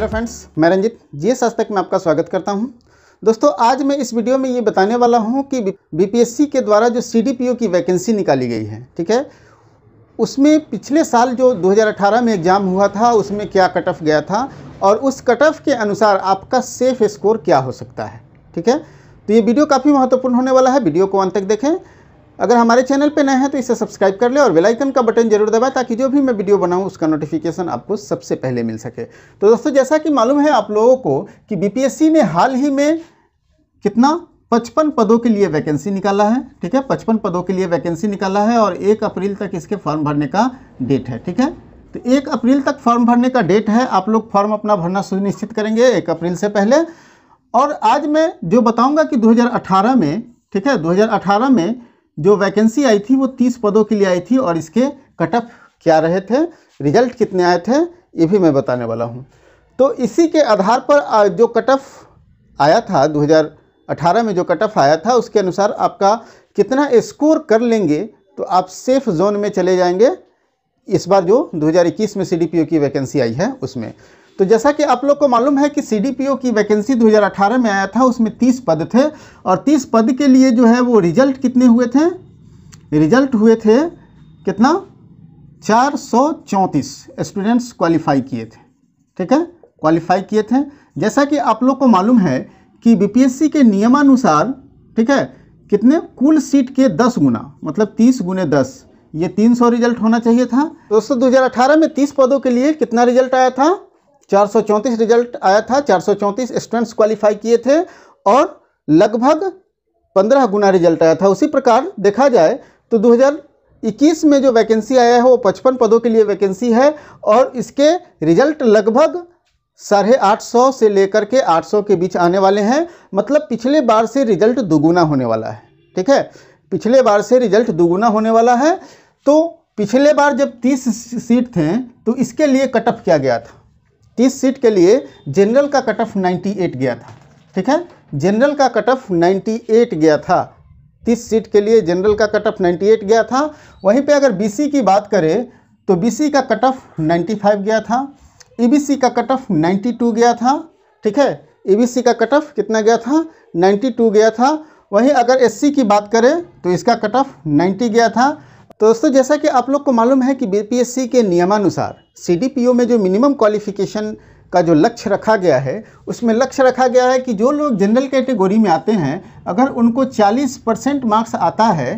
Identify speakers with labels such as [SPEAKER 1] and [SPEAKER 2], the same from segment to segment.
[SPEAKER 1] hello friends मैं Ranjit G S में आपका स्वागत करता हूं दोस्तों आज मैं इस वीडियो में ये बताने वाला हूं कि बीपीएससी के द्वारा जो सीडीपीओ की वैकेंसी निकाली गई है ठीक है उसमें पिछले साल जो 2018 में एग्ज़ाम हुआ था उसमें क्या कट ऑफ गया था और उस कट ऑफ के अनुसार आपका सेफ स्कोर क्या हो सकता है ठीक है तो ये वीडियो काफ़ी महत्वपूर्ण होने वाला है वीडियो को अंत तक देखें अगर हमारे चैनल पर नए हैं तो इसे सब्सक्राइब कर ले और वेलाइकन का बटन जरूर दबाए ताकि जो भी मैं वीडियो बनाऊँ उसका नोटिफिकेशन आपको सबसे पहले मिल सके तो दोस्तों जैसा कि मालूम है आप लोगों को कि बी ने हाल ही में कितना पचपन पदों के लिए वैकेंसी निकाला है ठीक है पचपन पदों के लिए वैकेंसी निकाला है और एक अप्रैल तक इसके फॉर्म भरने का डेट है ठीक है तो एक अप्रैल तक फॉर्म भरने का डेट है आप लोग फॉर्म अपना भरना सुनिश्चित करेंगे एक अप्रैल से पहले और आज मैं जो बताऊंगा कि 2018 में ठीक है 2018 में जो वैकेंसी आई थी वो तीस पदों के लिए आई थी और इसके कट ऑफ क्या रहे थे रिजल्ट कितने आए थे ये भी मैं बताने वाला हूँ तो इसी के आधार पर जो कट ऑफ आया था 2018 में जो कट ऑफ आया था उसके अनुसार आपका कितना स्कोर कर लेंगे तो आप सेफ जोन में चले जाएंगे इस बार जो 2021 में सी की वैकेंसी आई है उसमें तो जैसा कि आप लोग को मालूम है कि सीडीपीओ की वैकेंसी 2018 में आया था उसमें 30 पद थे और 30 पद के लिए जो है वो रिजल्ट कितने हुए थे रिजल्ट हुए थे कितना चार स्टूडेंट्स क्वालिफाई किए थे ठीक है क्वालिफाई किए थे जैसा कि आप लोग को मालूम है कि बीपीएससी के नियमानुसार ठीक है कितने कुल सीट के दस गुना मतलब तीस गुने दस ये तीन सौ रिजल्ट होना चाहिए था दोस्तों 2018 में तीस पदों के लिए कितना रिजल्ट आया था 434 रिजल्ट आया था 434 स्टूडेंट्स क्वालिफाई किए थे और लगभग 15 गुना रिजल्ट आया था उसी प्रकार देखा जाए तो 2021 में जो वैकेंसी आया है वो 55 पदों के लिए वैकेंसी है और इसके रिजल्ट लगभग साढ़े आठ सौ से लेकर के आठ सौ के बीच आने वाले हैं मतलब पिछले बार से रिजल्ट दोगुना होने वाला है ठीक है पिछले बार से रिजल्ट दोगुना होने वाला है तो पिछले बार जब तीस सीट थे तो इसके लिए कटअप किया गया था तीस सीट के लिए जनरल का कट ऑफ नाइन्टी एट गया था ठीक है जनरल का कट ऑफ नाइन्टी एट गया था तीस सीट के लिए जनरल का कट ऑफ नाइन्टी एट गया था वहीं पे अगर बीसी की बात करें तो बीसी का कट ऑफ नाइन्टी फाइव गया था ईबीसी e का कट ऑफ नाइन्टी टू गया था ठीक है ईबीसी e का कट ऑफ कितना गया था नाइन्टी टू गया था वहीं अगर एस की बात करें तो इसका कट ऑफ नाइन्टी गया था तो दोस्तों जैसा कि आप लोग को मालूम है कि बीपीएससी के नियमानुसार सीडीपीओ में जो मिनिमम क्वालिफिकेशन का जो लक्ष्य रखा गया है उसमें लक्ष्य रखा गया है कि जो लोग जनरल कैटेगोरी में आते हैं अगर उनको 40 परसेंट मार्क्स आता है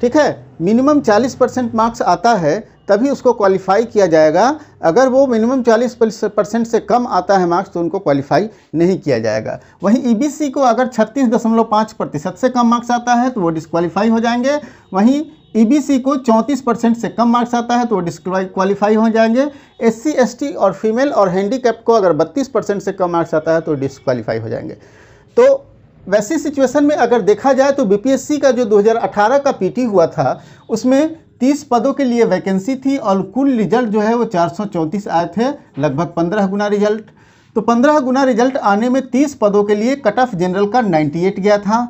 [SPEAKER 1] ठीक है मिनिमम 40 परसेंट मार्क्स आता है तभी उसको क्वालिफाई किया जाएगा अगर वो मिनिमम 40 परसेंट से कम आता है मार्क्स तो उनको क्वालिफाई नहीं किया जाएगा वहीं ईबीसी e को अगर 36.5 प्रतिशत से कम मार्क्स आता है तो वो डिसक्वालीफाई हो जाएंगे वहीं ईबीसी e को 34 परसेंट से कम मार्क्स आता है तो वो डिस्क्वालीफाई हो जाएंगे एससी एसटी और फीमेल और हैंडीकैप को अगर 32 परसेंट से कम मार्क्स आता है तो डिस्क्वालीफाई हो जाएंगे तो वैसी सिचुएशन में अगर देखा जाए तो बीपीएससी का जो 2018 का पीटी हुआ था उसमें 30 पदों के लिए वैकेंसी थी और कुल रिजल्ट जो है वो चार आए थे लगभग पंद्रह गुना रिजल्ट तो पंद्रह गुना रिजल्ट आने में तीस पदों के लिए कट ऑफ जनरल का 98 गया था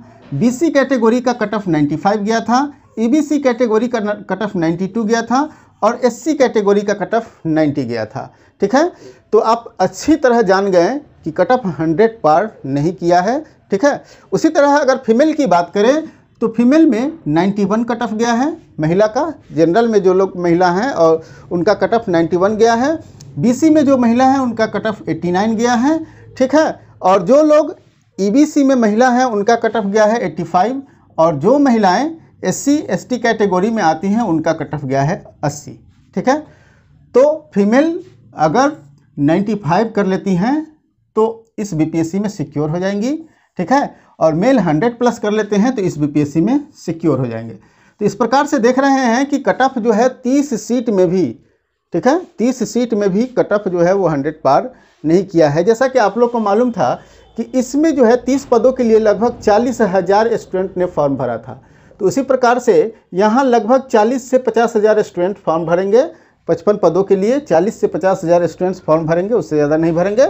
[SPEAKER 1] बीसी कैटेगरी का कट ऑफ 95 गया था ईबीसी e कैटेगरी का कट ऑफ टू गया था और एससी कैटेगरी का कट ऑफ 90 गया था ठीक है तो आप अच्छी तरह जान गए कि कट ऑफ 100 पार नहीं किया है ठीक है उसी तरह अगर फीमेल की बात करें तो फीमेल में 91 कट ऑफ गया है महिला का जनरल में जो लोग महिला हैं और उनका कट ऑफ 91 गया है बीसी में जो महिला हैं उनका कट ऑफ 89 गया है ठीक है और जो लोग ईबीसी e में महिला हैं उनका कट ऑफ गया है फाइव और जो महिलाएं एससी एसटी कैटेगरी में आती हैं उनका कट ऑफ गया है 80 ठीक है तो फीमेल अगर 95 कर लेती हैं तो इस बीपीएससी में सिक्योर हो जाएंगी ठीक है और मेल 100 प्लस कर लेते हैं तो इस बीपीएससी में सिक्योर हो जाएंगे तो इस प्रकार से देख रहे हैं कि कट ऑफ जो है तीस सीट में भी ठीक है तीस सीट में भी कट ऑफ जो है वो हंड्रेड पार नहीं किया है जैसा कि आप लोग को मालूम था कि इसमें जो है तीस पदों के लिए लगभग चालीस हज़ार स्टूडेंट ने फॉर्म भरा था तो उसी प्रकार से यहाँ लगभग चालीस से पचास हज़ार स्टूडेंट फॉर्म भरेंगे पचपन पदों के लिए चालीस से पचास हज़ार स्टूडेंट्स फॉर्म भरेंगे उससे ज़्यादा नहीं भरेंगे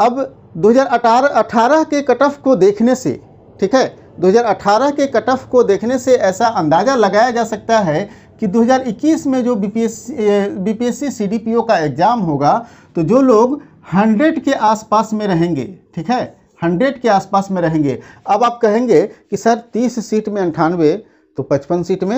[SPEAKER 1] अब 2018 के कट ऑफ को देखने से ठीक है 2018 के कट ऑफ को देखने से ऐसा अंदाज़ा लगाया जा सकता है कि 2021 में जो बीपीएससी पी सीडीपीओ का एग्ज़ाम होगा तो जो लोग 100 के आसपास में रहेंगे ठीक है हंड्रेड के आसपास में रहेंगे अब आप कहेंगे कि सर तीस सीट में अंठानवे तो पचपन सीट में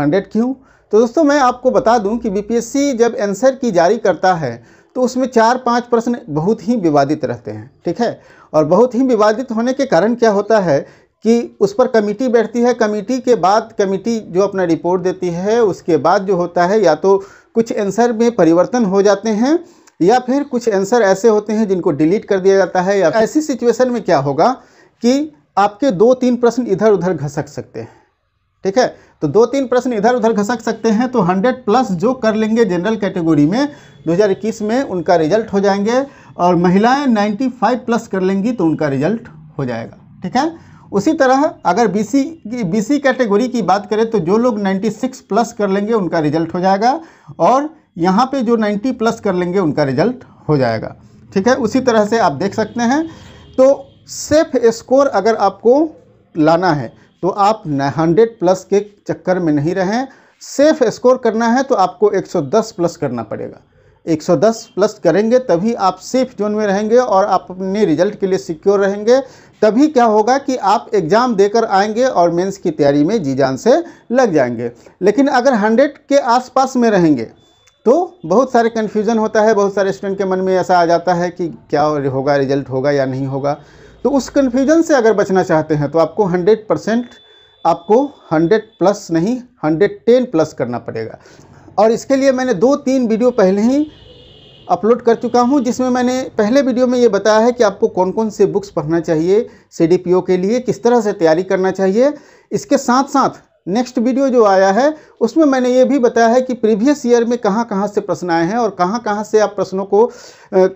[SPEAKER 1] हंड्रेड क्यों तो दोस्तों मैं आपको बता दूं कि बीपीएससी जब आंसर की जारी करता है तो उसमें चार पांच प्रश्न बहुत ही विवादित रहते हैं ठीक है और बहुत ही विवादित होने के कारण क्या होता है कि उस पर कमेटी बैठती है कमेटी के बाद कमेटी जो अपना रिपोर्ट देती है उसके बाद जो होता है या तो कुछ आंसर में परिवर्तन हो जाते हैं या फिर कुछ आंसर ऐसे होते हैं जिनको डिलीट कर दिया जाता है या ऐसी सिचुएशन में क्या होगा कि आपके दो तीन प्रश्न इधर उधर घसक सकते हैं ठीक है तो दो तीन प्रश्न इधर उधर घसक सकते हैं तो 100 प्लस जो कर लेंगे जनरल कैटेगरी में 2021 में उनका रिजल्ट हो जाएंगे और महिलाएं 95 प्लस कर लेंगी तो उनका रिजल्ट हो जाएगा ठीक है उसी तरह अगर बीसी की बीसी कैटेगरी की बात करें तो जो लोग 96 प्लस कर लेंगे उनका रिजल्ट हो जाएगा और यहाँ पे जो 90 प्लस कर लेंगे उनका रिजल्ट हो जाएगा ठीक है उसी तरह से आप देख सकते हैं तो सेफ स्कोर अगर आपको लाना है तो आप 100 प्लस के चक्कर में नहीं रहें सेफ स्कोर करना है तो आपको 110 प्लस करना पड़ेगा 110 प्लस करेंगे तभी आप सेफ जोन में रहेंगे और आप अपने रिजल्ट के लिए सिक्योर रहेंगे तभी क्या होगा कि आप एग्ज़ाम देकर आएंगे और मेंस की तैयारी में जी जान से लग जाएंगे लेकिन अगर 100 के आसपास में रहेंगे तो बहुत सारे कन्फ्यूज़न होता है बहुत सारे स्टूडेंट के मन में ऐसा आ जाता है कि क्या होगा रिजल्ट होगा या नहीं होगा तो उस कन्फ्यूज़न से अगर बचना चाहते हैं तो आपको हंड्रेड परसेंट आपको हंड्रेड प्लस नहीं हंड्रेड टेन प्लस करना पड़ेगा और इसके लिए मैंने दो तीन वीडियो पहले ही अपलोड कर चुका हूं जिसमें मैंने पहले वीडियो में ये बताया है कि आपको कौन कौन से बुक्स पढ़ना चाहिए सी के लिए किस तरह से तैयारी करना चाहिए इसके साथ साथ नेक्स्ट वीडियो जो आया है उसमें मैंने ये भी बताया है कि प्रीवियस ईयर में कहाँ कहाँ से प्रश्न आए हैं और कहाँ कहाँ से आप प्रश्नों को आ,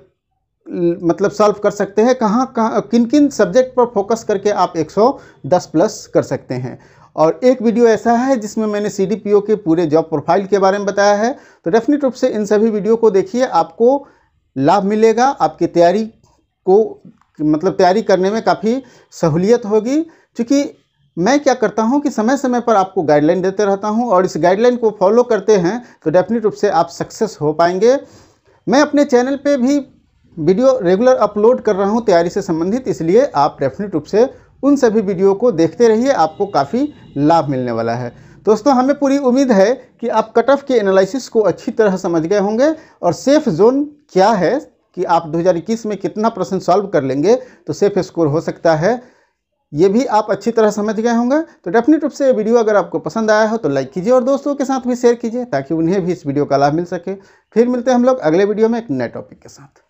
[SPEAKER 1] मतलब सॉल्व कर सकते हैं कहाँ कहाँ किन किन सब्जेक्ट पर फोकस करके आप 110 प्लस कर सकते हैं और एक वीडियो ऐसा है जिसमें मैंने सी के पूरे जॉब प्रोफाइल के बारे में बताया है तो डेफिनेट रूप से इन सभी वीडियो को देखिए आपको लाभ मिलेगा आपकी तैयारी को मतलब तैयारी करने में काफ़ी सहूलियत होगी क्योंकि मैं क्या करता हूँ कि समय समय पर आपको गाइडलाइन देते रहता हूँ और इस गाइडलाइन को फॉलो करते हैं तो डेफिनेट रूप से आप सक्सेस हो पाएंगे मैं अपने चैनल पे भी वीडियो रेगुलर अपलोड कर रहा हूँ तैयारी से संबंधित इसलिए आप डेफिनेट रूप से उन सभी वीडियो को देखते रहिए आपको काफ़ी लाभ मिलने वाला है दोस्तों हमें पूरी उम्मीद है कि आप कट ऑफ के एनालिसिस को अच्छी तरह समझ गए होंगे और सेफ जोन क्या है कि आप 2021 में कितना प्रश्न सॉल्व कर लेंगे तो सेफ स्कोर हो सकता है ये भी आप अच्छी तरह समझ गए होंगे तो डेफिनेट रूप से ये वीडियो अगर आपको पसंद आया हो तो लाइक कीजिए और दोस्तों के साथ भी शेयर कीजिए ताकि उन्हें भी इस वीडियो का लाभ मिल सके फिर मिलते हैं हम लोग अगले वीडियो में एक नए टॉपिक के साथ